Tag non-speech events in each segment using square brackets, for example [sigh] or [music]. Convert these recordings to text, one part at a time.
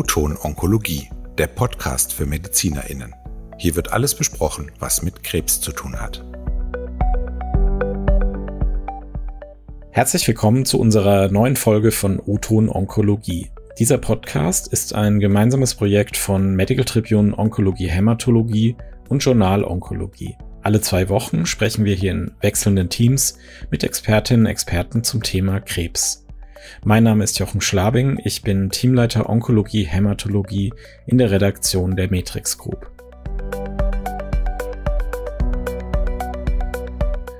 o Onkologie, der Podcast für MedizinerInnen. Hier wird alles besprochen, was mit Krebs zu tun hat. Herzlich willkommen zu unserer neuen Folge von o Onkologie. Dieser Podcast ist ein gemeinsames Projekt von Medical Tribune Onkologie Hämatologie und Journal Onkologie. Alle zwei Wochen sprechen wir hier in wechselnden Teams mit Expertinnen und Experten zum Thema Krebs. Mein Name ist Jochen Schlabing, ich bin Teamleiter Onkologie Hämatologie in der Redaktion der Matrix Group.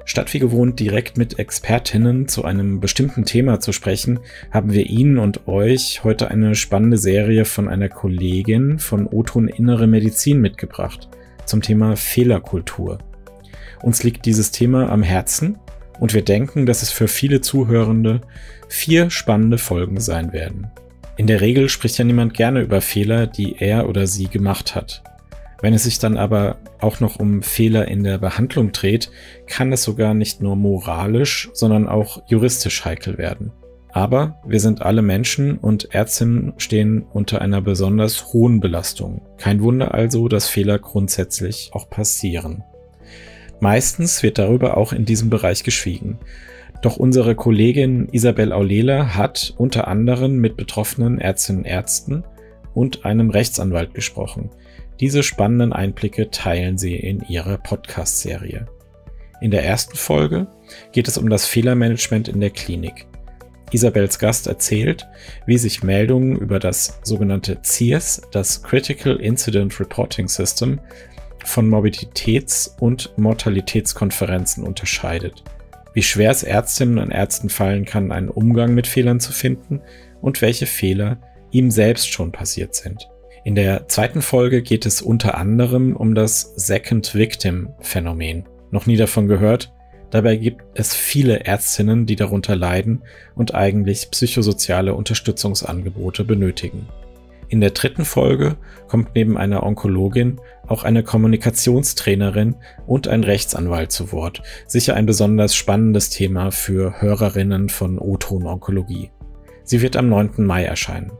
Statt wie gewohnt direkt mit Expertinnen zu einem bestimmten Thema zu sprechen, haben wir Ihnen und euch heute eine spannende Serie von einer Kollegin von Oton Innere Medizin mitgebracht zum Thema Fehlerkultur. Uns liegt dieses Thema am Herzen und wir denken, dass es für viele Zuhörende vier spannende Folgen sein werden. In der Regel spricht ja niemand gerne über Fehler, die er oder sie gemacht hat. Wenn es sich dann aber auch noch um Fehler in der Behandlung dreht, kann es sogar nicht nur moralisch, sondern auch juristisch heikel werden. Aber wir sind alle Menschen und Ärztinnen stehen unter einer besonders hohen Belastung. Kein Wunder also, dass Fehler grundsätzlich auch passieren. Meistens wird darüber auch in diesem Bereich geschwiegen. Doch unsere Kollegin Isabel Aulela hat unter anderem mit betroffenen Ärztinnen und Ärzten und einem Rechtsanwalt gesprochen. Diese spannenden Einblicke teilen sie in ihrer Podcast-Serie. In der ersten Folge geht es um das Fehlermanagement in der Klinik. Isabels Gast erzählt, wie sich Meldungen über das sogenannte CIRS, das Critical Incident Reporting System, von Morbiditäts- und Mortalitätskonferenzen unterscheidet, wie schwer es Ärztinnen und Ärzten fallen kann, einen Umgang mit Fehlern zu finden und welche Fehler ihm selbst schon passiert sind. In der zweiten Folge geht es unter anderem um das Second Victim Phänomen. Noch nie davon gehört? Dabei gibt es viele Ärztinnen, die darunter leiden und eigentlich psychosoziale Unterstützungsangebote benötigen. In der dritten Folge kommt neben einer Onkologin auch eine Kommunikationstrainerin und ein Rechtsanwalt zu Wort. Sicher ein besonders spannendes Thema für Hörerinnen von O-Ton Onkologie. Sie wird am 9. Mai erscheinen.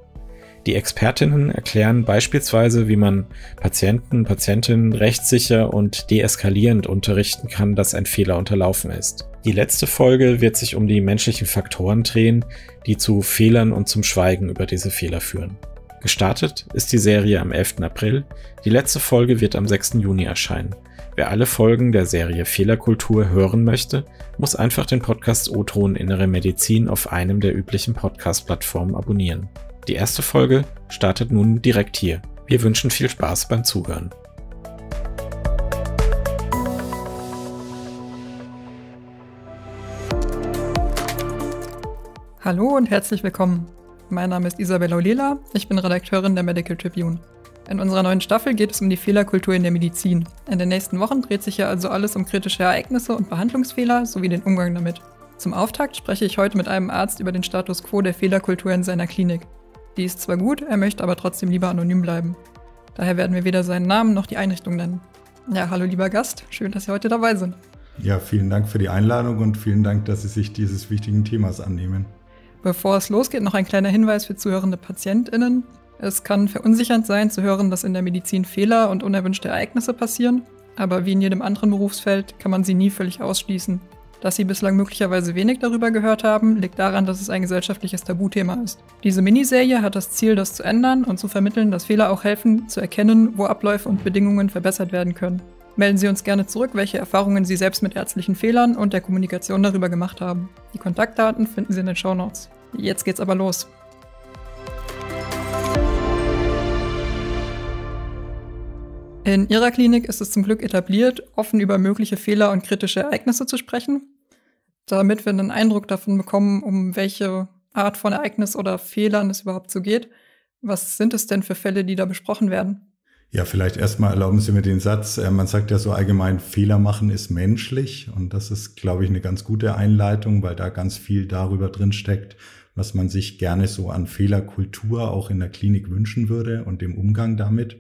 Die Expertinnen erklären beispielsweise, wie man Patienten, Patientinnen rechtssicher und deeskalierend unterrichten kann, dass ein Fehler unterlaufen ist. Die letzte Folge wird sich um die menschlichen Faktoren drehen, die zu Fehlern und zum Schweigen über diese Fehler führen. Gestartet ist die Serie am 11. April, die letzte Folge wird am 6. Juni erscheinen. Wer alle Folgen der Serie Fehlerkultur hören möchte, muss einfach den Podcast O-Ton Innere Medizin auf einem der üblichen Podcast-Plattformen abonnieren. Die erste Folge startet nun direkt hier. Wir wünschen viel Spaß beim Zuhören. Hallo und herzlich willkommen mein Name ist Isabella Olela, ich bin Redakteurin der Medical Tribune. In unserer neuen Staffel geht es um die Fehlerkultur in der Medizin. In den nächsten Wochen dreht sich ja also alles um kritische Ereignisse und Behandlungsfehler sowie den Umgang damit. Zum Auftakt spreche ich heute mit einem Arzt über den Status quo der Fehlerkultur in seiner Klinik. Die ist zwar gut, er möchte aber trotzdem lieber anonym bleiben. Daher werden wir weder seinen Namen noch die Einrichtung nennen. Ja, hallo lieber Gast, schön, dass Sie heute dabei sind. Ja, vielen Dank für die Einladung und vielen Dank, dass Sie sich dieses wichtigen Themas annehmen. Bevor es losgeht, noch ein kleiner Hinweis für zuhörende PatientInnen. Es kann verunsichernd sein, zu hören, dass in der Medizin Fehler und unerwünschte Ereignisse passieren, aber wie in jedem anderen Berufsfeld kann man sie nie völlig ausschließen. Dass Sie bislang möglicherweise wenig darüber gehört haben, liegt daran, dass es ein gesellschaftliches Tabuthema ist. Diese Miniserie hat das Ziel, das zu ändern und zu vermitteln, dass Fehler auch helfen, zu erkennen, wo Abläufe und Bedingungen verbessert werden können. Melden Sie uns gerne zurück, welche Erfahrungen Sie selbst mit ärztlichen Fehlern und der Kommunikation darüber gemacht haben. Die Kontaktdaten finden Sie in den Show Notes. Jetzt geht's aber los. In ihrer Klinik ist es zum Glück etabliert, offen über mögliche Fehler und kritische Ereignisse zu sprechen, damit wir einen Eindruck davon bekommen, um welche Art von Ereignis oder Fehlern es überhaupt so geht. Was sind es denn für Fälle, die da besprochen werden? Ja, vielleicht erstmal erlauben Sie mir den Satz, äh, man sagt ja so allgemein, Fehler machen ist menschlich und das ist, glaube ich, eine ganz gute Einleitung, weil da ganz viel darüber drin steckt, was man sich gerne so an Fehlerkultur auch in der Klinik wünschen würde und dem Umgang damit.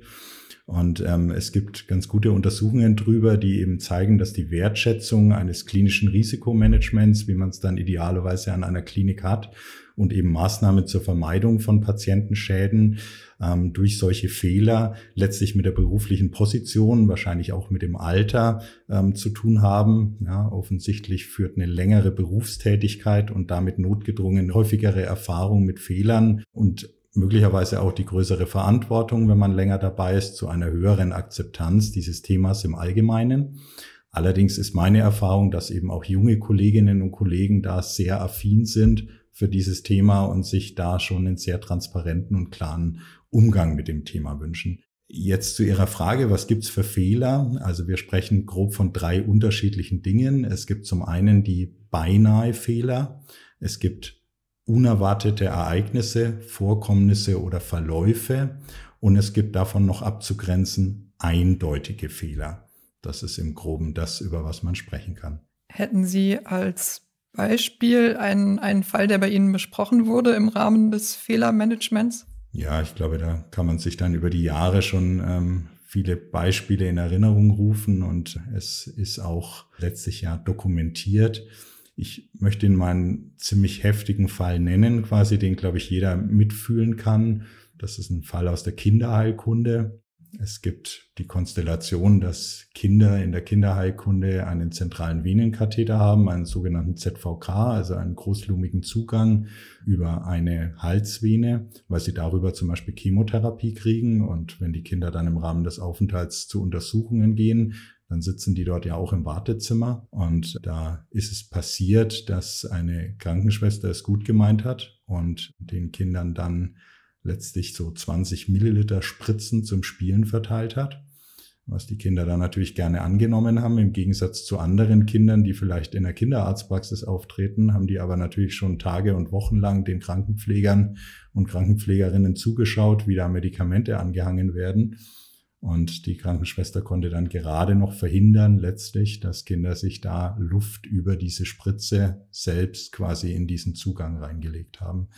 Und ähm, es gibt ganz gute Untersuchungen drüber, die eben zeigen, dass die Wertschätzung eines klinischen Risikomanagements, wie man es dann idealerweise an einer Klinik hat, und eben Maßnahmen zur Vermeidung von Patientenschäden ähm, durch solche Fehler letztlich mit der beruflichen Position, wahrscheinlich auch mit dem Alter ähm, zu tun haben. Ja, offensichtlich führt eine längere Berufstätigkeit und damit notgedrungen häufigere Erfahrung mit Fehlern und möglicherweise auch die größere Verantwortung, wenn man länger dabei ist, zu einer höheren Akzeptanz dieses Themas im Allgemeinen. Allerdings ist meine Erfahrung, dass eben auch junge Kolleginnen und Kollegen da sehr affin sind für dieses Thema und sich da schon einen sehr transparenten und klaren Umgang mit dem Thema wünschen. Jetzt zu Ihrer Frage, was gibt es für Fehler? Also wir sprechen grob von drei unterschiedlichen Dingen. Es gibt zum einen die beinahe Fehler. Es gibt unerwartete Ereignisse, Vorkommnisse oder Verläufe. Und es gibt davon noch abzugrenzen eindeutige Fehler. Das ist im groben das, über was man sprechen kann. Hätten Sie als Beispiel, einen, einen Fall, der bei Ihnen besprochen wurde im Rahmen des Fehlermanagements? Ja, ich glaube, da kann man sich dann über die Jahre schon ähm, viele Beispiele in Erinnerung rufen und es ist auch letztlich ja dokumentiert. Ich möchte Ihnen mal einen ziemlich heftigen Fall nennen, quasi, den, glaube ich, jeder mitfühlen kann. Das ist ein Fall aus der Kinderheilkunde. Es gibt die Konstellation, dass Kinder in der Kinderheilkunde einen zentralen Venenkatheter haben, einen sogenannten ZVK, also einen großlumigen Zugang über eine Halsvene, weil sie darüber zum Beispiel Chemotherapie kriegen. Und wenn die Kinder dann im Rahmen des Aufenthalts zu Untersuchungen gehen, dann sitzen die dort ja auch im Wartezimmer. Und da ist es passiert, dass eine Krankenschwester es gut gemeint hat und den Kindern dann letztlich so 20 Milliliter Spritzen zum Spielen verteilt hat, was die Kinder dann natürlich gerne angenommen haben. Im Gegensatz zu anderen Kindern, die vielleicht in der Kinderarztpraxis auftreten, haben die aber natürlich schon Tage und Wochen lang den Krankenpflegern und Krankenpflegerinnen zugeschaut, wie da Medikamente angehangen werden. Und die Krankenschwester konnte dann gerade noch verhindern, letztlich, dass Kinder sich da Luft über diese Spritze selbst quasi in diesen Zugang reingelegt haben.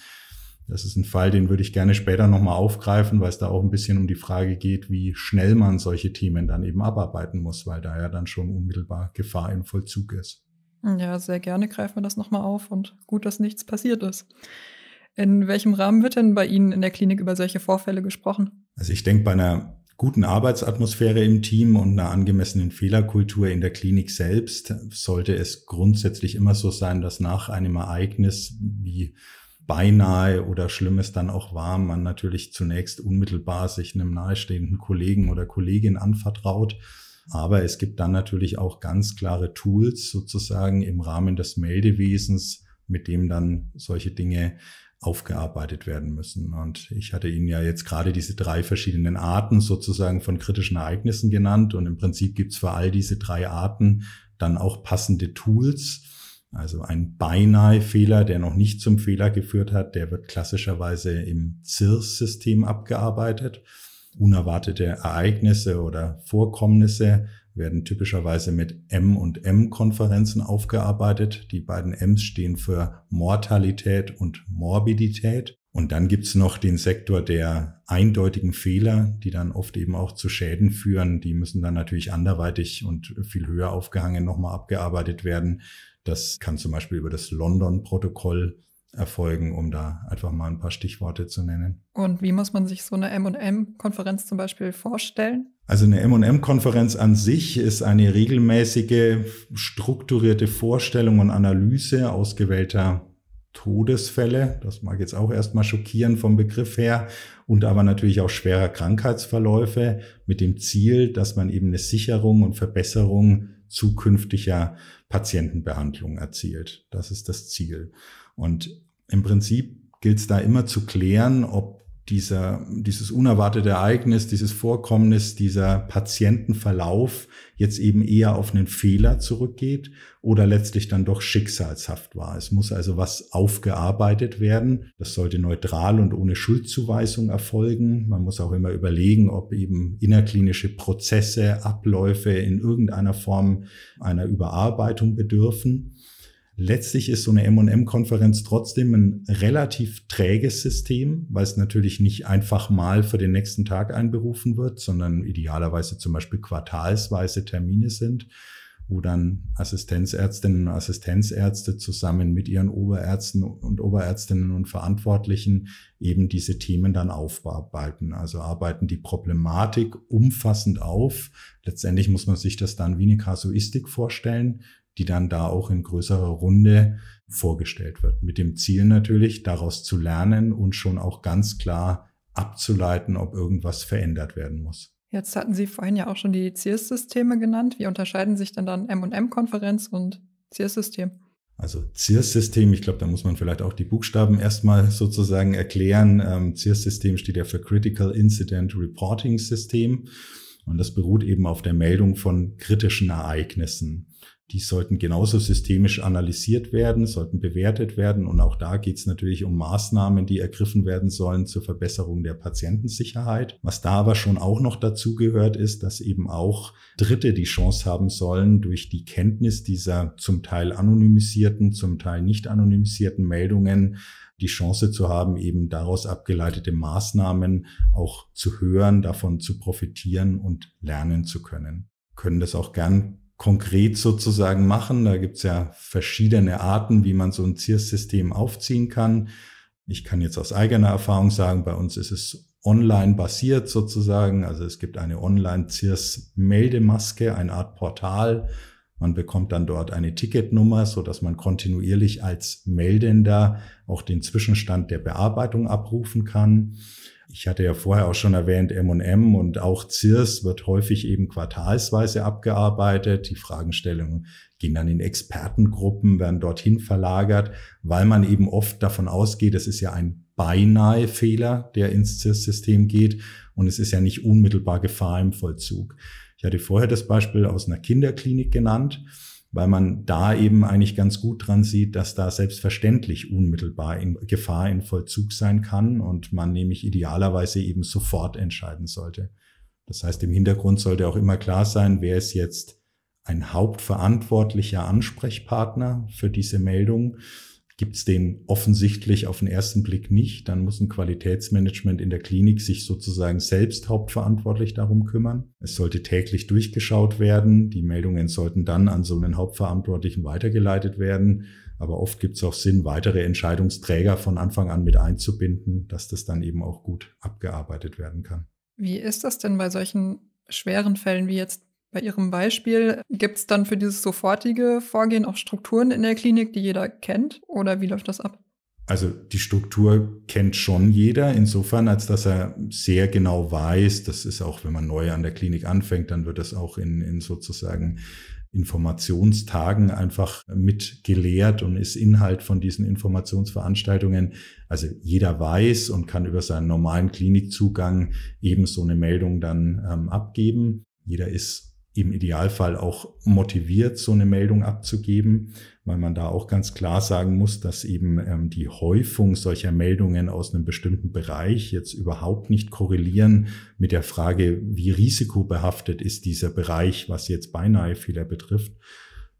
Das ist ein Fall, den würde ich gerne später nochmal aufgreifen, weil es da auch ein bisschen um die Frage geht, wie schnell man solche Themen dann eben abarbeiten muss, weil da ja dann schon unmittelbar Gefahr im Vollzug ist. Ja, sehr gerne greifen wir das nochmal auf und gut, dass nichts passiert ist. In welchem Rahmen wird denn bei Ihnen in der Klinik über solche Vorfälle gesprochen? Also ich denke, bei einer guten Arbeitsatmosphäre im Team und einer angemessenen Fehlerkultur in der Klinik selbst sollte es grundsätzlich immer so sein, dass nach einem Ereignis wie beinahe oder Schlimmes dann auch war, man natürlich zunächst unmittelbar sich einem nahestehenden Kollegen oder Kollegin anvertraut. Aber es gibt dann natürlich auch ganz klare Tools sozusagen im Rahmen des Meldewesens, mit dem dann solche Dinge aufgearbeitet werden müssen. Und ich hatte Ihnen ja jetzt gerade diese drei verschiedenen Arten sozusagen von kritischen Ereignissen genannt. Und im Prinzip gibt es für all diese drei Arten dann auch passende Tools, also ein beinahe Fehler, der noch nicht zum Fehler geführt hat, der wird klassischerweise im CIRS-System abgearbeitet. Unerwartete Ereignisse oder Vorkommnisse werden typischerweise mit M und M-Konferenzen aufgearbeitet. Die beiden Ms stehen für Mortalität und Morbidität. Und dann gibt's noch den Sektor der eindeutigen Fehler, die dann oft eben auch zu Schäden führen. Die müssen dann natürlich anderweitig und viel höher aufgehangen nochmal abgearbeitet werden. Das kann zum Beispiel über das London-Protokoll erfolgen, um da einfach mal ein paar Stichworte zu nennen. Und wie muss man sich so eine MM-Konferenz zum Beispiel vorstellen? Also eine MM-Konferenz an sich ist eine regelmäßige, strukturierte Vorstellung und Analyse ausgewählter Todesfälle, das mag jetzt auch erstmal schockieren vom Begriff her, und aber natürlich auch schwerer Krankheitsverläufe mit dem Ziel, dass man eben eine Sicherung und Verbesserung zukünftiger Patientenbehandlung erzielt. Das ist das Ziel. Und im Prinzip gilt es da immer zu klären, ob dieser, dieses unerwartete Ereignis, dieses Vorkommnis, dieser Patientenverlauf jetzt eben eher auf einen Fehler zurückgeht oder letztlich dann doch schicksalshaft war. Es muss also was aufgearbeitet werden. Das sollte neutral und ohne Schuldzuweisung erfolgen. Man muss auch immer überlegen, ob eben innerklinische Prozesse, Abläufe in irgendeiner Form einer Überarbeitung bedürfen. Letztlich ist so eine M&M-Konferenz trotzdem ein relativ träges System, weil es natürlich nicht einfach mal für den nächsten Tag einberufen wird, sondern idealerweise zum Beispiel quartalsweise Termine sind, wo dann Assistenzärztinnen und Assistenzärzte zusammen mit ihren Oberärzten und Oberärztinnen und Verantwortlichen eben diese Themen dann aufarbeiten. Also arbeiten die Problematik umfassend auf. Letztendlich muss man sich das dann wie eine Kasuistik vorstellen die dann da auch in größerer Runde vorgestellt wird. Mit dem Ziel natürlich, daraus zu lernen und schon auch ganz klar abzuleiten, ob irgendwas verändert werden muss. Jetzt hatten Sie vorhin ja auch schon die CIRS-Systeme genannt. Wie unterscheiden sich denn dann MM-Konferenz und CIRS-System? Also CIRS-System, ich glaube, da muss man vielleicht auch die Buchstaben erstmal sozusagen erklären. Ähm, CIRS-System steht ja für Critical Incident Reporting System und das beruht eben auf der Meldung von kritischen Ereignissen. Die sollten genauso systemisch analysiert werden, sollten bewertet werden. Und auch da geht es natürlich um Maßnahmen, die ergriffen werden sollen zur Verbesserung der Patientensicherheit. Was da aber schon auch noch dazu gehört, ist, dass eben auch Dritte die Chance haben sollen, durch die Kenntnis dieser zum Teil anonymisierten, zum Teil nicht anonymisierten Meldungen die Chance zu haben, eben daraus abgeleitete Maßnahmen auch zu hören, davon zu profitieren und lernen zu können können das auch gern konkret sozusagen machen. Da gibt's ja verschiedene Arten, wie man so ein CIRS-System aufziehen kann. Ich kann jetzt aus eigener Erfahrung sagen, bei uns ist es online basiert sozusagen. Also es gibt eine Online-CIRS-Meldemaske, eine Art Portal. Man bekommt dann dort eine Ticketnummer, so dass man kontinuierlich als Meldender auch den Zwischenstand der Bearbeitung abrufen kann. Ich hatte ja vorher auch schon erwähnt, M&M und auch CIRS wird häufig eben quartalsweise abgearbeitet. Die Fragestellungen gehen dann in Expertengruppen, werden dorthin verlagert, weil man eben oft davon ausgeht, es ist ja ein beinahe Fehler, der ins CIRS-System geht und es ist ja nicht unmittelbar Gefahr im Vollzug. Ich hatte vorher das Beispiel aus einer Kinderklinik genannt weil man da eben eigentlich ganz gut dran sieht, dass da selbstverständlich unmittelbar in Gefahr in Vollzug sein kann und man nämlich idealerweise eben sofort entscheiden sollte. Das heißt, im Hintergrund sollte auch immer klar sein, wer ist jetzt ein hauptverantwortlicher Ansprechpartner für diese Meldung gibt es den offensichtlich auf den ersten Blick nicht. Dann muss ein Qualitätsmanagement in der Klinik sich sozusagen selbst hauptverantwortlich darum kümmern. Es sollte täglich durchgeschaut werden. Die Meldungen sollten dann an so einen Hauptverantwortlichen weitergeleitet werden. Aber oft gibt es auch Sinn, weitere Entscheidungsträger von Anfang an mit einzubinden, dass das dann eben auch gut abgearbeitet werden kann. Wie ist das denn bei solchen schweren Fällen wie jetzt bei Ihrem Beispiel gibt es dann für dieses sofortige Vorgehen auch Strukturen in der Klinik, die jeder kennt? Oder wie läuft das ab? Also die Struktur kennt schon jeder, insofern als dass er sehr genau weiß, das ist auch, wenn man neu an der Klinik anfängt, dann wird das auch in, in sozusagen Informationstagen einfach mitgelehrt und ist Inhalt von diesen Informationsveranstaltungen. Also jeder weiß und kann über seinen normalen Klinikzugang eben so eine Meldung dann ähm, abgeben. Jeder ist im Idealfall auch motiviert, so eine Meldung abzugeben, weil man da auch ganz klar sagen muss, dass eben ähm, die Häufung solcher Meldungen aus einem bestimmten Bereich jetzt überhaupt nicht korrelieren mit der Frage, wie risikobehaftet ist dieser Bereich, was jetzt Beinahe Fehler betrifft,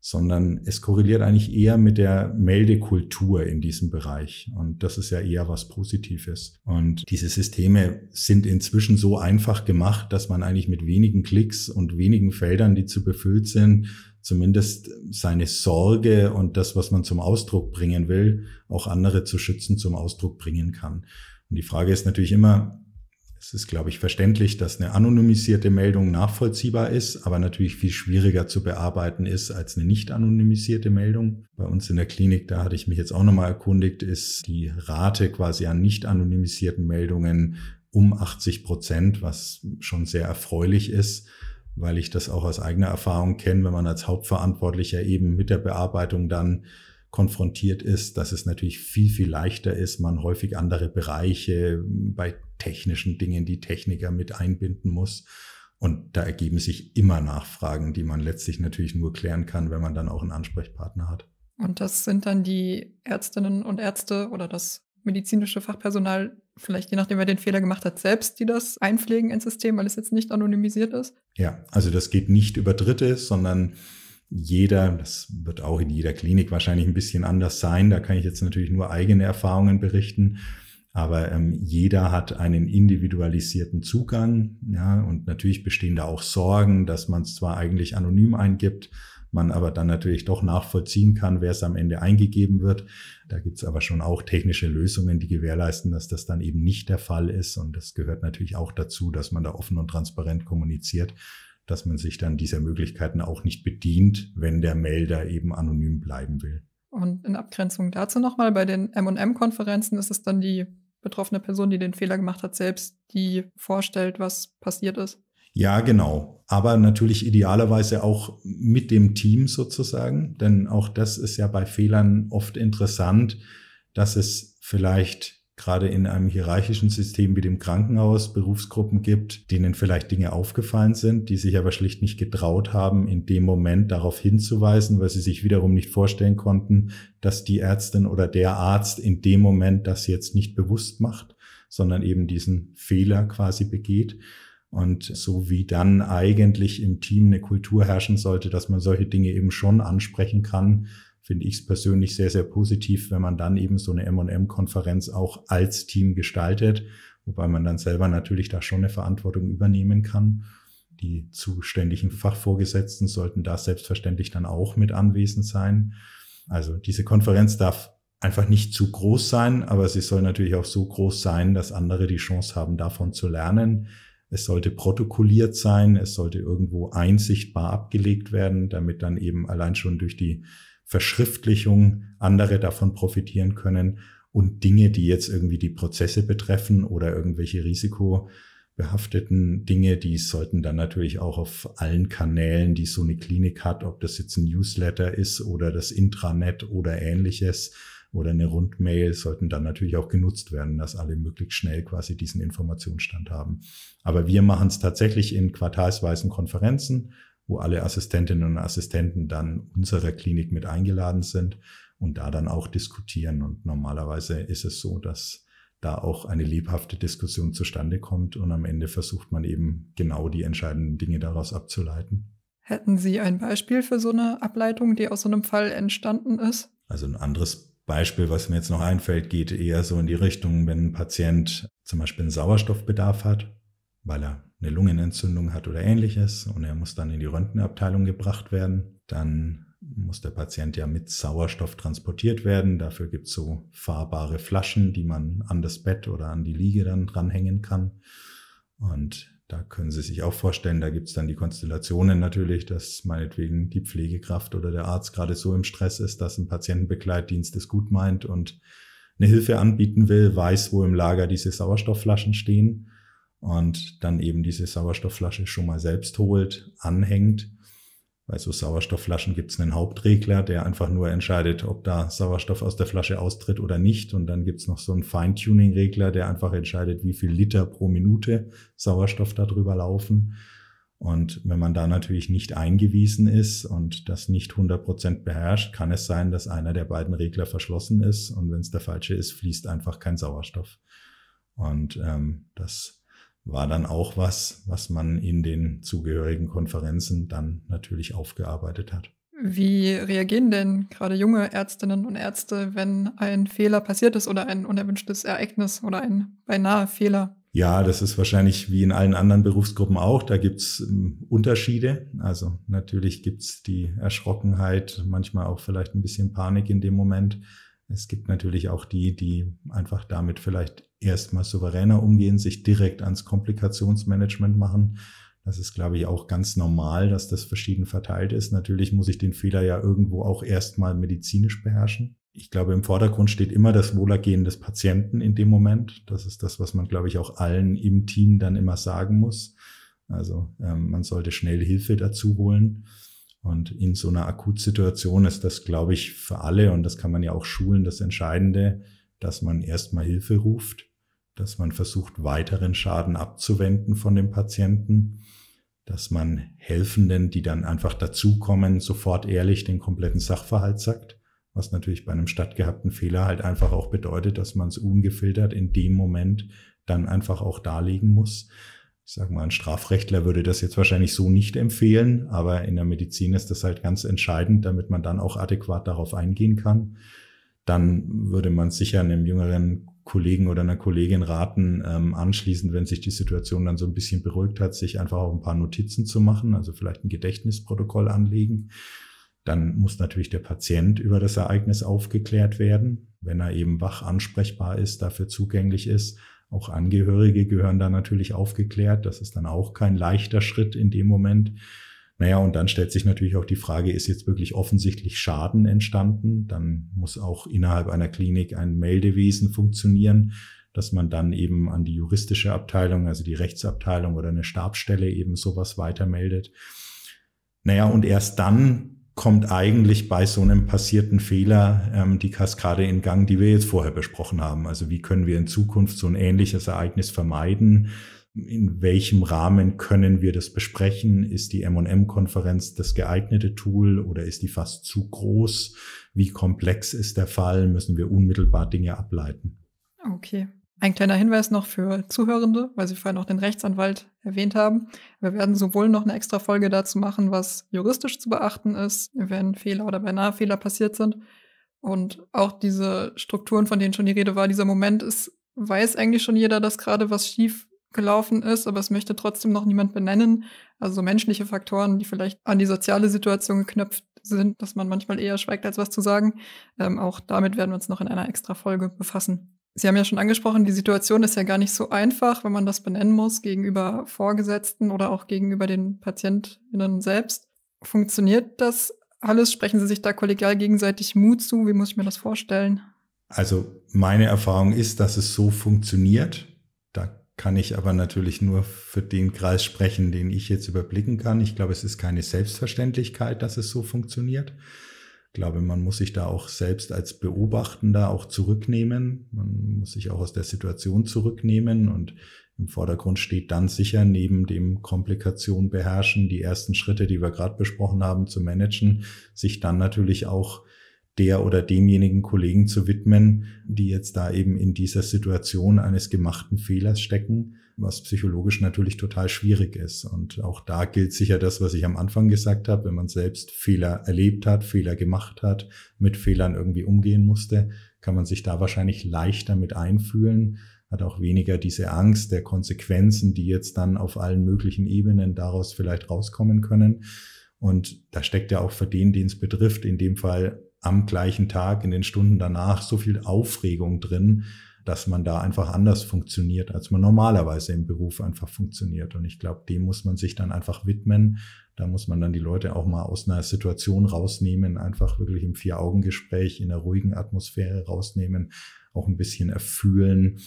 sondern es korreliert eigentlich eher mit der Meldekultur in diesem Bereich. Und das ist ja eher was Positives. Und diese Systeme sind inzwischen so einfach gemacht, dass man eigentlich mit wenigen Klicks und wenigen Feldern, die zu befüllt sind, zumindest seine Sorge und das, was man zum Ausdruck bringen will, auch andere zu schützen, zum Ausdruck bringen kann. Und die Frage ist natürlich immer, es ist, glaube ich, verständlich, dass eine anonymisierte Meldung nachvollziehbar ist, aber natürlich viel schwieriger zu bearbeiten ist als eine nicht anonymisierte Meldung. Bei uns in der Klinik, da hatte ich mich jetzt auch nochmal erkundigt, ist die Rate quasi an nicht anonymisierten Meldungen um 80 Prozent, was schon sehr erfreulich ist weil ich das auch aus eigener Erfahrung kenne, wenn man als Hauptverantwortlicher eben mit der Bearbeitung dann konfrontiert ist, dass es natürlich viel, viel leichter ist, man häufig andere Bereiche hm, bei technischen Dingen, die Techniker mit einbinden muss. Und da ergeben sich immer Nachfragen, die man letztlich natürlich nur klären kann, wenn man dann auch einen Ansprechpartner hat. Und das sind dann die Ärztinnen und Ärzte oder das medizinische Fachpersonal, vielleicht je nachdem, wer den Fehler gemacht hat, selbst, die das einpflegen ins System, weil es jetzt nicht anonymisiert ist? Ja, also das geht nicht über Dritte, sondern jeder, das wird auch in jeder Klinik wahrscheinlich ein bisschen anders sein, da kann ich jetzt natürlich nur eigene Erfahrungen berichten, aber ähm, jeder hat einen individualisierten Zugang. Ja, und natürlich bestehen da auch Sorgen, dass man es zwar eigentlich anonym eingibt, man aber dann natürlich doch nachvollziehen kann, wer es am Ende eingegeben wird. Da gibt es aber schon auch technische Lösungen, die gewährleisten, dass das dann eben nicht der Fall ist. Und das gehört natürlich auch dazu, dass man da offen und transparent kommuniziert, dass man sich dann dieser Möglichkeiten auch nicht bedient, wenn der Melder eben anonym bleiben will. Und in Abgrenzung dazu nochmal, bei den MM-Konferenzen ist es dann die betroffene Person, die den Fehler gemacht hat, selbst, die vorstellt, was passiert ist. Ja, genau. Aber natürlich idealerweise auch mit dem Team sozusagen, denn auch das ist ja bei Fehlern oft interessant, dass es vielleicht gerade in einem hierarchischen System wie dem Krankenhaus Berufsgruppen gibt, denen vielleicht Dinge aufgefallen sind, die sich aber schlicht nicht getraut haben, in dem Moment darauf hinzuweisen, weil sie sich wiederum nicht vorstellen konnten, dass die Ärztin oder der Arzt in dem Moment das jetzt nicht bewusst macht, sondern eben diesen Fehler quasi begeht. Und so wie dann eigentlich im Team eine Kultur herrschen sollte, dass man solche Dinge eben schon ansprechen kann, finde ich es persönlich sehr, sehr positiv, wenn man dann eben so eine MM-Konferenz auch als Team gestaltet, wobei man dann selber natürlich da schon eine Verantwortung übernehmen kann. Die zuständigen Fachvorgesetzten sollten da selbstverständlich dann auch mit anwesend sein. Also diese Konferenz darf einfach nicht zu groß sein, aber sie soll natürlich auch so groß sein, dass andere die Chance haben, davon zu lernen. Es sollte protokolliert sein, es sollte irgendwo einsichtbar abgelegt werden, damit dann eben allein schon durch die Verschriftlichung andere davon profitieren können und Dinge, die jetzt irgendwie die Prozesse betreffen oder irgendwelche risikobehafteten Dinge, die sollten dann natürlich auch auf allen Kanälen, die so eine Klinik hat, ob das jetzt ein Newsletter ist oder das Intranet oder ähnliches oder eine Rundmail, sollten dann natürlich auch genutzt werden, dass alle möglichst schnell quasi diesen Informationsstand haben. Aber wir machen es tatsächlich in quartalsweisen Konferenzen wo alle Assistentinnen und Assistenten dann unserer Klinik mit eingeladen sind und da dann auch diskutieren. Und normalerweise ist es so, dass da auch eine lebhafte Diskussion zustande kommt und am Ende versucht man eben genau die entscheidenden Dinge daraus abzuleiten. Hätten Sie ein Beispiel für so eine Ableitung, die aus so einem Fall entstanden ist? Also ein anderes Beispiel, was mir jetzt noch einfällt, geht eher so in die Richtung, wenn ein Patient zum Beispiel einen Sauerstoffbedarf hat, weil er eine Lungenentzündung hat oder ähnliches und er muss dann in die Röntgenabteilung gebracht werden, dann muss der Patient ja mit Sauerstoff transportiert werden. Dafür gibt es so fahrbare Flaschen, die man an das Bett oder an die Liege dann dranhängen kann. Und da können Sie sich auch vorstellen, da gibt es dann die Konstellationen natürlich, dass meinetwegen die Pflegekraft oder der Arzt gerade so im Stress ist, dass ein Patientenbegleitdienst es gut meint und eine Hilfe anbieten will, weiß, wo im Lager diese Sauerstoffflaschen stehen und dann eben diese Sauerstoffflasche schon mal selbst holt, anhängt. Bei so Sauerstoffflaschen gibt es einen Hauptregler, der einfach nur entscheidet, ob da Sauerstoff aus der Flasche austritt oder nicht. Und dann gibt es noch so einen Feintuning-Regler, der einfach entscheidet, wie viel Liter pro Minute Sauerstoff darüber laufen. Und wenn man da natürlich nicht eingewiesen ist und das nicht 100% beherrscht, kann es sein, dass einer der beiden Regler verschlossen ist. Und wenn es der falsche ist, fließt einfach kein Sauerstoff. Und ähm, das war dann auch was, was man in den zugehörigen Konferenzen dann natürlich aufgearbeitet hat. Wie reagieren denn gerade junge Ärztinnen und Ärzte, wenn ein Fehler passiert ist oder ein unerwünschtes Ereignis oder ein beinahe Fehler? Ja, das ist wahrscheinlich wie in allen anderen Berufsgruppen auch. Da gibt es ähm, Unterschiede. Also natürlich gibt es die Erschrockenheit, manchmal auch vielleicht ein bisschen Panik in dem Moment. Es gibt natürlich auch die, die einfach damit vielleicht erstmal souveräner umgehen, sich direkt ans Komplikationsmanagement machen. Das ist, glaube ich, auch ganz normal, dass das verschieden verteilt ist. Natürlich muss ich den Fehler ja irgendwo auch erstmal medizinisch beherrschen. Ich glaube, im Vordergrund steht immer das Wohlergehen des Patienten in dem Moment. Das ist das, was man, glaube ich, auch allen im Team dann immer sagen muss. Also ähm, man sollte schnell Hilfe dazu holen. Und in so einer Akutsituation ist das, glaube ich, für alle, und das kann man ja auch schulen, das Entscheidende, dass man erstmal Hilfe ruft, dass man versucht, weiteren Schaden abzuwenden von dem Patienten, dass man Helfenden, die dann einfach dazukommen, sofort ehrlich den kompletten Sachverhalt sagt, was natürlich bei einem stattgehabten Fehler halt einfach auch bedeutet, dass man es ungefiltert in dem Moment dann einfach auch darlegen muss ich sage mal, ein Strafrechtler würde das jetzt wahrscheinlich so nicht empfehlen, aber in der Medizin ist das halt ganz entscheidend, damit man dann auch adäquat darauf eingehen kann. Dann würde man sicher einem jüngeren Kollegen oder einer Kollegin raten, ähm, anschließend, wenn sich die Situation dann so ein bisschen beruhigt hat, sich einfach auch ein paar Notizen zu machen, also vielleicht ein Gedächtnisprotokoll anlegen. Dann muss natürlich der Patient über das Ereignis aufgeklärt werden, wenn er eben wach ansprechbar ist, dafür zugänglich ist, auch Angehörige gehören da natürlich aufgeklärt. Das ist dann auch kein leichter Schritt in dem Moment. Naja, und dann stellt sich natürlich auch die Frage, ist jetzt wirklich offensichtlich Schaden entstanden? Dann muss auch innerhalb einer Klinik ein Meldewesen funktionieren, dass man dann eben an die juristische Abteilung, also die Rechtsabteilung oder eine Stabsstelle eben sowas weitermeldet. Naja, und erst dann kommt eigentlich bei so einem passierten Fehler ähm, die Kaskade in Gang, die wir jetzt vorher besprochen haben. Also wie können wir in Zukunft so ein ähnliches Ereignis vermeiden? In welchem Rahmen können wir das besprechen? Ist die M&M-Konferenz das geeignete Tool oder ist die fast zu groß? Wie komplex ist der Fall? Müssen wir unmittelbar Dinge ableiten? Okay. Ein kleiner Hinweis noch für Zuhörende, weil Sie vorhin auch den Rechtsanwalt erwähnt haben. Wir werden sowohl noch eine extra Folge dazu machen, was juristisch zu beachten ist, wenn Fehler oder beinahe Fehler passiert sind. Und auch diese Strukturen, von denen schon die Rede war, dieser Moment ist, weiß eigentlich schon jeder, dass gerade was schief gelaufen ist, aber es möchte trotzdem noch niemand benennen. Also menschliche Faktoren, die vielleicht an die soziale Situation geknüpft sind, dass man manchmal eher schweigt, als was zu sagen. Ähm, auch damit werden wir uns noch in einer extra Folge befassen. Sie haben ja schon angesprochen, die Situation ist ja gar nicht so einfach, wenn man das benennen muss, gegenüber Vorgesetzten oder auch gegenüber den PatientInnen selbst. Funktioniert das alles? Sprechen Sie sich da kollegial gegenseitig Mut zu? Wie muss ich mir das vorstellen? Also meine Erfahrung ist, dass es so funktioniert. Da kann ich aber natürlich nur für den Kreis sprechen, den ich jetzt überblicken kann. Ich glaube, es ist keine Selbstverständlichkeit, dass es so funktioniert glaube, man muss sich da auch selbst als Beobachtender auch zurücknehmen. Man muss sich auch aus der Situation zurücknehmen und im Vordergrund steht dann sicher neben dem Komplikation beherrschen, die ersten Schritte, die wir gerade besprochen haben, zu managen, sich dann natürlich auch der oder demjenigen Kollegen zu widmen, die jetzt da eben in dieser Situation eines gemachten Fehlers stecken, was psychologisch natürlich total schwierig ist. Und auch da gilt sicher das, was ich am Anfang gesagt habe, wenn man selbst Fehler erlebt hat, Fehler gemacht hat, mit Fehlern irgendwie umgehen musste, kann man sich da wahrscheinlich leichter mit einfühlen, hat auch weniger diese Angst der Konsequenzen, die jetzt dann auf allen möglichen Ebenen daraus vielleicht rauskommen können. Und da steckt ja auch für den, den es betrifft, in dem Fall am gleichen Tag, in den Stunden danach so viel Aufregung drin, dass man da einfach anders funktioniert, als man normalerweise im Beruf einfach funktioniert. Und ich glaube, dem muss man sich dann einfach widmen. Da muss man dann die Leute auch mal aus einer Situation rausnehmen, einfach wirklich im Vier-Augen-Gespräch, in einer ruhigen Atmosphäre rausnehmen, auch ein bisschen erfühlen,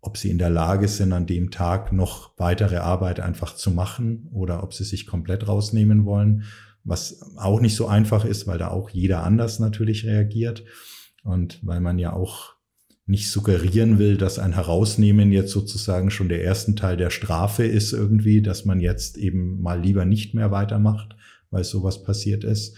ob sie in der Lage sind, an dem Tag noch weitere Arbeit einfach zu machen oder ob sie sich komplett rausnehmen wollen was auch nicht so einfach ist, weil da auch jeder anders natürlich reagiert und weil man ja auch nicht suggerieren will, dass ein Herausnehmen jetzt sozusagen schon der ersten Teil der Strafe ist irgendwie, dass man jetzt eben mal lieber nicht mehr weitermacht, weil sowas passiert ist.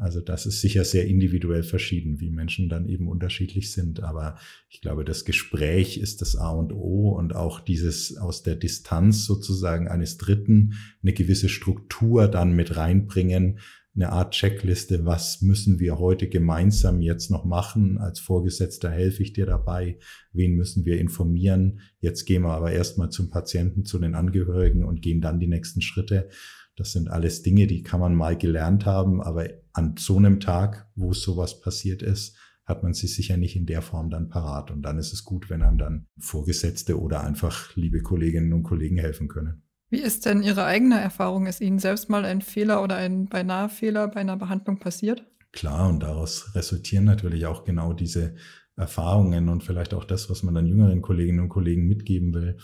Also das ist sicher sehr individuell verschieden, wie Menschen dann eben unterschiedlich sind. Aber ich glaube, das Gespräch ist das A und O und auch dieses aus der Distanz sozusagen eines Dritten eine gewisse Struktur dann mit reinbringen, eine Art Checkliste, was müssen wir heute gemeinsam jetzt noch machen? Als Vorgesetzter helfe ich dir dabei, wen müssen wir informieren? Jetzt gehen wir aber erstmal zum Patienten, zu den Angehörigen und gehen dann die nächsten Schritte. Das sind alles Dinge, die kann man mal gelernt haben, aber an so einem Tag, wo sowas passiert ist, hat man sie sicher nicht in der Form dann parat. Und dann ist es gut, wenn einem dann Vorgesetzte oder einfach liebe Kolleginnen und Kollegen helfen können. Wie ist denn Ihre eigene Erfahrung? Ist Ihnen selbst mal ein Fehler oder ein beinahe Fehler bei einer Behandlung passiert? Klar, und daraus resultieren natürlich auch genau diese Erfahrungen und vielleicht auch das, was man dann jüngeren Kolleginnen und Kollegen mitgeben will.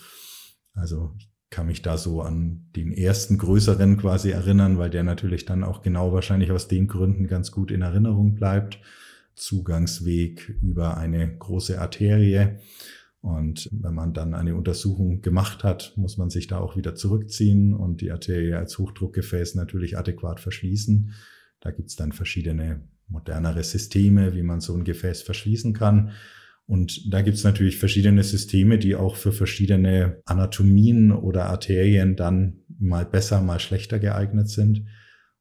Also ich kann mich da so an den ersten größeren quasi erinnern, weil der natürlich dann auch genau wahrscheinlich aus den Gründen ganz gut in Erinnerung bleibt. Zugangsweg über eine große Arterie. Und wenn man dann eine Untersuchung gemacht hat, muss man sich da auch wieder zurückziehen und die Arterie als Hochdruckgefäß natürlich adäquat verschließen. Da gibt's dann verschiedene modernere Systeme, wie man so ein Gefäß verschließen kann. Und da gibt es natürlich verschiedene Systeme, die auch für verschiedene Anatomien oder Arterien dann mal besser, mal schlechter geeignet sind.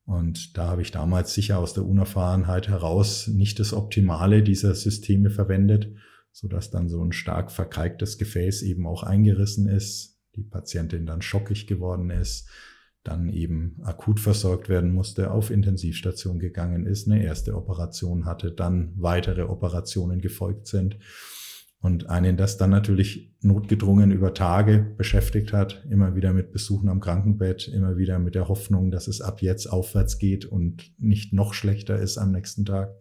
Und da habe ich damals sicher aus der Unerfahrenheit heraus nicht das Optimale dieser Systeme verwendet, sodass dann so ein stark verkalktes Gefäß eben auch eingerissen ist, die Patientin dann schockig geworden ist, dann eben akut versorgt werden musste, auf Intensivstation gegangen ist, eine erste Operation hatte, dann weitere Operationen gefolgt sind und einen das dann natürlich notgedrungen über Tage beschäftigt hat, immer wieder mit Besuchen am Krankenbett, immer wieder mit der Hoffnung, dass es ab jetzt aufwärts geht und nicht noch schlechter ist am nächsten Tag.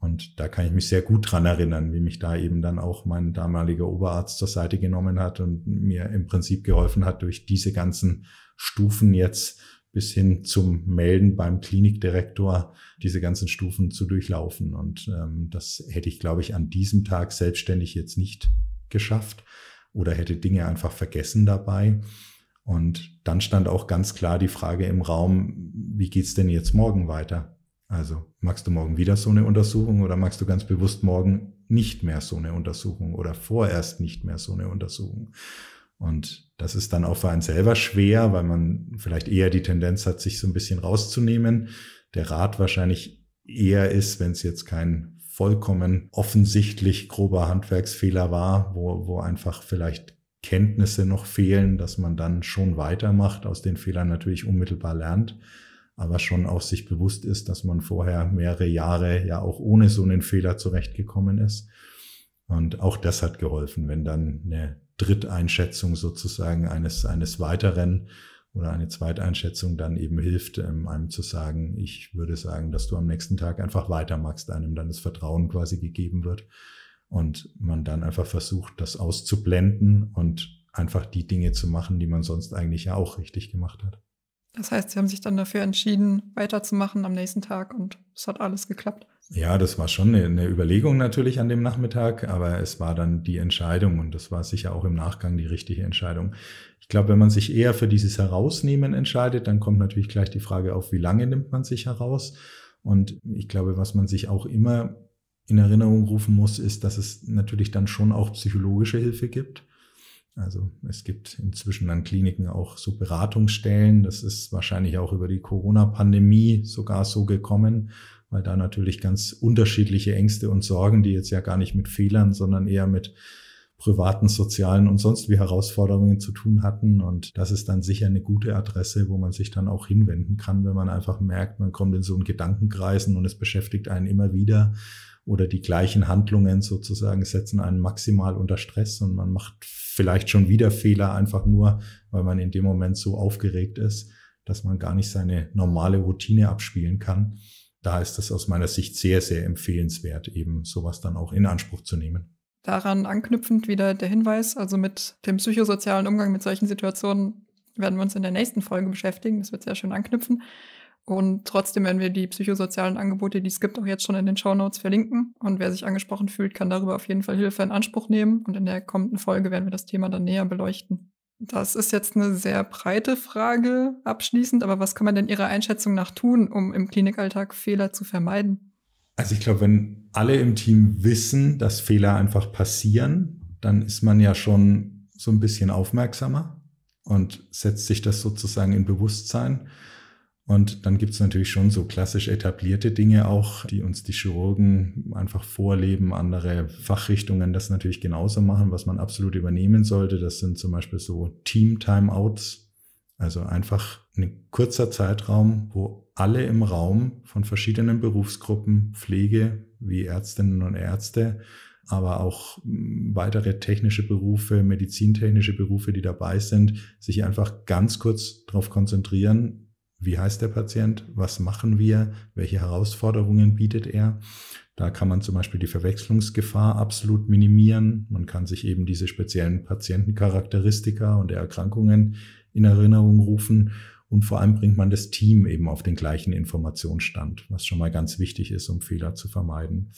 Und da kann ich mich sehr gut dran erinnern, wie mich da eben dann auch mein damaliger Oberarzt zur Seite genommen hat und mir im Prinzip geholfen hat, durch diese ganzen Stufen jetzt bis hin zum Melden beim Klinikdirektor diese ganzen Stufen zu durchlaufen. Und ähm, das hätte ich, glaube ich, an diesem Tag selbstständig jetzt nicht geschafft oder hätte Dinge einfach vergessen dabei. Und dann stand auch ganz klar die Frage im Raum, wie geht es denn jetzt morgen weiter? Also magst du morgen wieder so eine Untersuchung oder magst du ganz bewusst morgen nicht mehr so eine Untersuchung oder vorerst nicht mehr so eine Untersuchung? Und das ist dann auch für einen selber schwer, weil man vielleicht eher die Tendenz hat, sich so ein bisschen rauszunehmen. Der Rat wahrscheinlich eher ist, wenn es jetzt kein vollkommen offensichtlich grober Handwerksfehler war, wo, wo einfach vielleicht Kenntnisse noch fehlen, dass man dann schon weitermacht, aus den Fehlern natürlich unmittelbar lernt, aber schon auch sich bewusst ist, dass man vorher mehrere Jahre ja auch ohne so einen Fehler zurechtgekommen ist und auch das hat geholfen, wenn dann eine Dritteinschätzung sozusagen eines, eines weiteren oder eine Zweiteinschätzung dann eben hilft, ähm, einem zu sagen, ich würde sagen, dass du am nächsten Tag einfach weitermachst, einem dann das Vertrauen quasi gegeben wird und man dann einfach versucht, das auszublenden und einfach die Dinge zu machen, die man sonst eigentlich ja auch richtig gemacht hat. Das heißt, sie haben sich dann dafür entschieden, weiterzumachen am nächsten Tag und es hat alles geklappt. Ja, das war schon eine Überlegung natürlich an dem Nachmittag, aber es war dann die Entscheidung und das war sicher auch im Nachgang die richtige Entscheidung. Ich glaube, wenn man sich eher für dieses Herausnehmen entscheidet, dann kommt natürlich gleich die Frage auf, wie lange nimmt man sich heraus? Und ich glaube, was man sich auch immer in Erinnerung rufen muss, ist, dass es natürlich dann schon auch psychologische Hilfe gibt. Also es gibt inzwischen an Kliniken auch so Beratungsstellen. Das ist wahrscheinlich auch über die Corona-Pandemie sogar so gekommen, weil da natürlich ganz unterschiedliche Ängste und Sorgen, die jetzt ja gar nicht mit Fehlern, sondern eher mit privaten, sozialen und sonst wie Herausforderungen zu tun hatten. Und das ist dann sicher eine gute Adresse, wo man sich dann auch hinwenden kann, wenn man einfach merkt, man kommt in so einen Gedankenkreisen und es beschäftigt einen immer wieder oder die gleichen Handlungen sozusagen setzen einen maximal unter Stress und man macht vielleicht schon wieder Fehler einfach nur, weil man in dem Moment so aufgeregt ist, dass man gar nicht seine normale Routine abspielen kann. Da ist das aus meiner Sicht sehr, sehr empfehlenswert, eben sowas dann auch in Anspruch zu nehmen. Daran anknüpfend wieder der Hinweis, also mit dem psychosozialen Umgang mit solchen Situationen werden wir uns in der nächsten Folge beschäftigen. Das wird sehr schön anknüpfen. Und trotzdem werden wir die psychosozialen Angebote, die es gibt, auch jetzt schon in den Show Notes verlinken. Und wer sich angesprochen fühlt, kann darüber auf jeden Fall Hilfe in Anspruch nehmen. Und in der kommenden Folge werden wir das Thema dann näher beleuchten. Das ist jetzt eine sehr breite Frage abschließend, aber was kann man denn Ihrer Einschätzung nach tun, um im Klinikalltag Fehler zu vermeiden? Also ich glaube, wenn alle im Team wissen, dass Fehler einfach passieren, dann ist man ja schon so ein bisschen aufmerksamer und setzt sich das sozusagen in Bewusstsein. Und dann gibt es natürlich schon so klassisch etablierte Dinge auch, die uns die Chirurgen einfach vorleben, andere Fachrichtungen das natürlich genauso machen, was man absolut übernehmen sollte. Das sind zum Beispiel so Team-Timeouts, also einfach ein kurzer Zeitraum, wo alle im Raum von verschiedenen Berufsgruppen, Pflege wie Ärztinnen und Ärzte, aber auch mm, weitere technische Berufe, medizintechnische Berufe, die dabei sind, sich einfach ganz kurz darauf konzentrieren, wie heißt der Patient? Was machen wir? Welche Herausforderungen bietet er? Da kann man zum Beispiel die Verwechslungsgefahr absolut minimieren. Man kann sich eben diese speziellen Patientencharakteristika und der Erkrankungen in Erinnerung rufen. Und vor allem bringt man das Team eben auf den gleichen Informationsstand, was schon mal ganz wichtig ist, um Fehler zu vermeiden.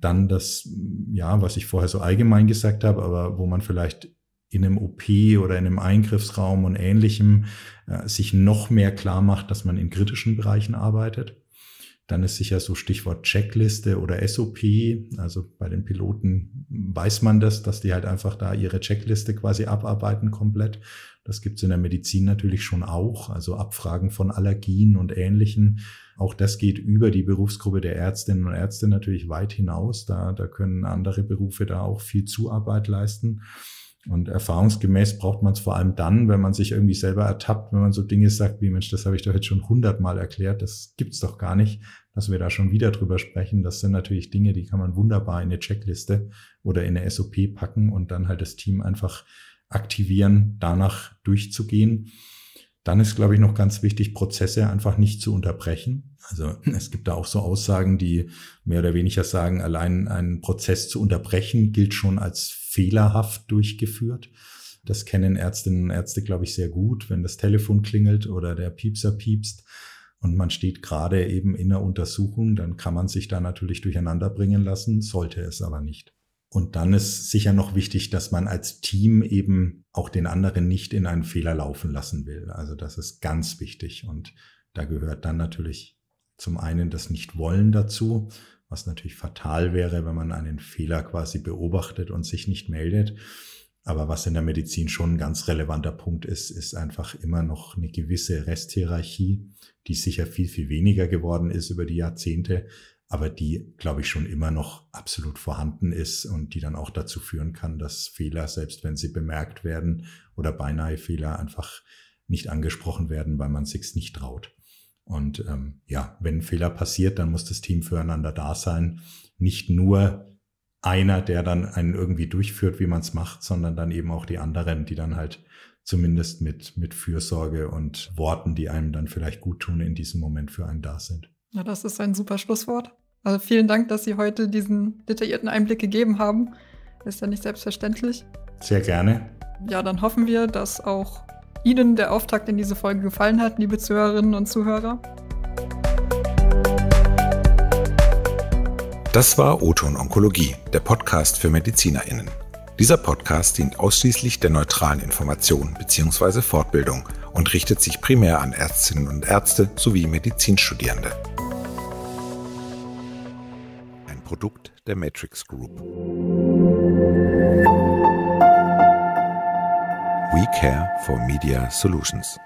Dann das, ja, was ich vorher so allgemein gesagt habe, aber wo man vielleicht in einem OP oder in einem Eingriffsraum und ähnlichem äh, sich noch mehr klar macht, dass man in kritischen Bereichen arbeitet. Dann ist sicher so Stichwort Checkliste oder SOP. Also bei den Piloten weiß man das, dass die halt einfach da ihre Checkliste quasi abarbeiten komplett. Das gibt's in der Medizin natürlich schon auch. Also Abfragen von Allergien und Ähnlichen. Auch das geht über die Berufsgruppe der Ärztinnen und Ärzte natürlich weit hinaus. Da, da können andere Berufe da auch viel Zuarbeit leisten. Und erfahrungsgemäß braucht man es vor allem dann, wenn man sich irgendwie selber ertappt, wenn man so Dinge sagt wie, Mensch, das habe ich doch jetzt schon hundertmal erklärt, das gibt es doch gar nicht, dass wir da schon wieder drüber sprechen. Das sind natürlich Dinge, die kann man wunderbar in eine Checkliste oder in eine SOP packen und dann halt das Team einfach aktivieren, danach durchzugehen. Dann ist, glaube ich, noch ganz wichtig, Prozesse einfach nicht zu unterbrechen. Also [laughs] es gibt da auch so Aussagen, die mehr oder weniger sagen, allein einen Prozess zu unterbrechen gilt schon als fehlerhaft durchgeführt. Das kennen Ärztinnen und Ärzte, glaube ich, sehr gut, wenn das Telefon klingelt oder der Piepser piepst und man steht gerade eben in der Untersuchung, dann kann man sich da natürlich durcheinander bringen lassen, sollte es aber nicht. Und dann ist sicher noch wichtig, dass man als Team eben auch den anderen nicht in einen Fehler laufen lassen will. Also das ist ganz wichtig. Und da gehört dann natürlich zum einen das Nicht-Wollen dazu, was natürlich fatal wäre, wenn man einen Fehler quasi beobachtet und sich nicht meldet. Aber was in der Medizin schon ein ganz relevanter Punkt ist, ist einfach immer noch eine gewisse Resthierarchie, die sicher viel, viel weniger geworden ist über die Jahrzehnte, aber die, glaube ich, schon immer noch absolut vorhanden ist und die dann auch dazu führen kann, dass Fehler, selbst wenn sie bemerkt werden oder beinahe Fehler, einfach nicht angesprochen werden, weil man sich nicht traut. Und ähm, ja, wenn ein Fehler passiert, dann muss das Team füreinander da sein. Nicht nur einer, der dann einen irgendwie durchführt, wie man es macht, sondern dann eben auch die anderen, die dann halt zumindest mit, mit Fürsorge und Worten, die einem dann vielleicht gut tun, in diesem Moment für einen da sind. Ja, das ist ein super Schlusswort. Also vielen Dank, dass Sie heute diesen detaillierten Einblick gegeben haben. Ist ja nicht selbstverständlich. Sehr gerne. Ja, dann hoffen wir, dass auch Ihnen der Auftakt in diese Folge gefallen hat, liebe Zuhörerinnen und Zuhörer. Das war Oton Onkologie, der Podcast für MedizinerInnen. Dieser Podcast dient ausschließlich der neutralen Information bzw. Fortbildung und richtet sich primär an Ärztinnen und Ärzte sowie Medizinstudierende. Produkt der Matrix Group. We care for Media Solutions.